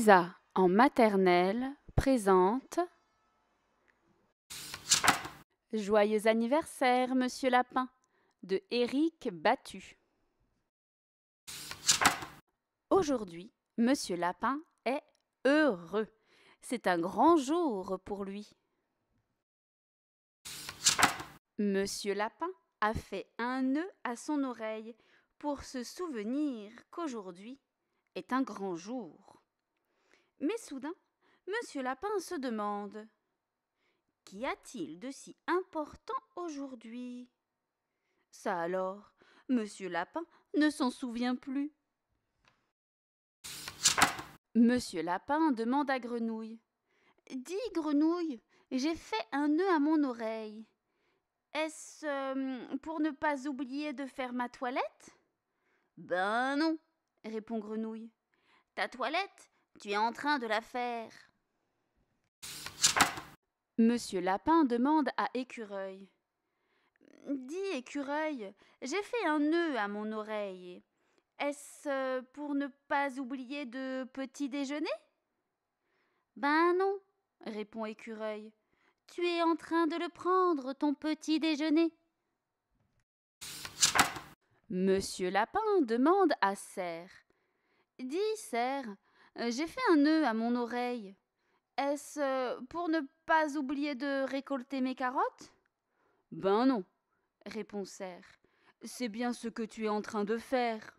Lisa en maternelle présente Joyeux anniversaire, monsieur Lapin, de Eric Battu. Aujourd'hui, monsieur Lapin est heureux. C'est un grand jour pour lui. Monsieur Lapin a fait un nœud à son oreille pour se souvenir qu'aujourd'hui est un grand jour. Mais soudain, Monsieur Lapin se demande Qu'y a-t-il de si important aujourd'hui Ça alors, Monsieur Lapin ne s'en souvient plus. Monsieur Lapin demande à Grenouille Dis, Grenouille, j'ai fait un nœud à mon oreille. Est-ce euh, pour ne pas oublier de faire ma toilette Ben non, répond Grenouille. Ta toilette, tu es en train de la faire. Monsieur Lapin demande à Écureuil. Dis, Écureuil, j'ai fait un nœud à mon oreille. Est-ce euh, pour ne pas oublier de petit déjeuner Ben non, répond Écureuil. Tu es en train de le prendre, ton petit déjeuner. Monsieur Lapin demande à Serre. Dis, Serre, euh, j'ai fait un nœud à mon oreille. Est-ce euh, pour ne pas oublier de récolter mes carottes Ben non, répond Serre. C'est bien ce que tu es en train de faire.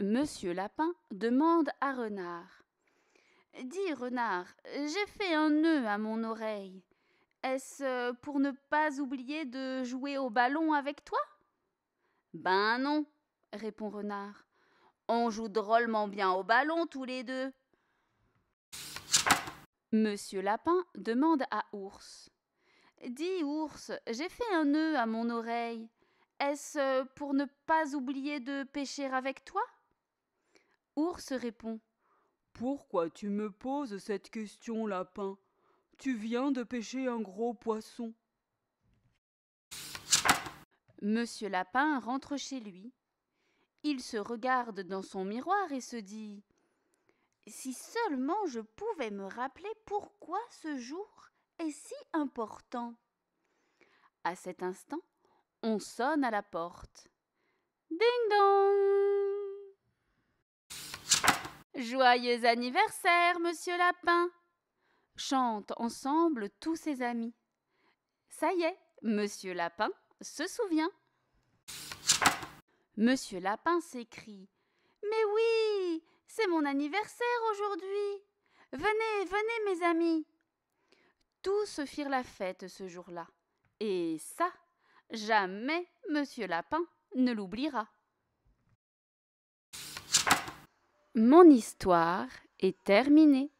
Monsieur Lapin demande à Renard. Dis, Renard, j'ai fait un nœud à mon oreille. Est-ce euh, pour ne pas oublier de jouer au ballon avec toi Ben non, répond Renard. On joue drôlement bien au ballon tous les deux. Monsieur Lapin demande à Ours. Dis Ours, j'ai fait un nœud à mon oreille. Est-ce euh, pour ne pas oublier de pêcher avec toi Ours répond. Pourquoi tu me poses cette question, Lapin Tu viens de pêcher un gros poisson. Monsieur Lapin rentre chez lui. Il se regarde dans son miroir et se dit Si seulement je pouvais me rappeler pourquoi ce jour est si important. À cet instant, on sonne à la porte. Ding dong Joyeux anniversaire, monsieur Lapin chantent ensemble tous ses amis. Ça y est, monsieur Lapin se souvient. Monsieur Lapin s'écrie. Mais oui. C'est mon anniversaire aujourd'hui. Venez, venez, mes amis. Tous se firent la fête ce jour-là. Et ça, jamais Monsieur Lapin ne l'oubliera. Mon histoire est terminée.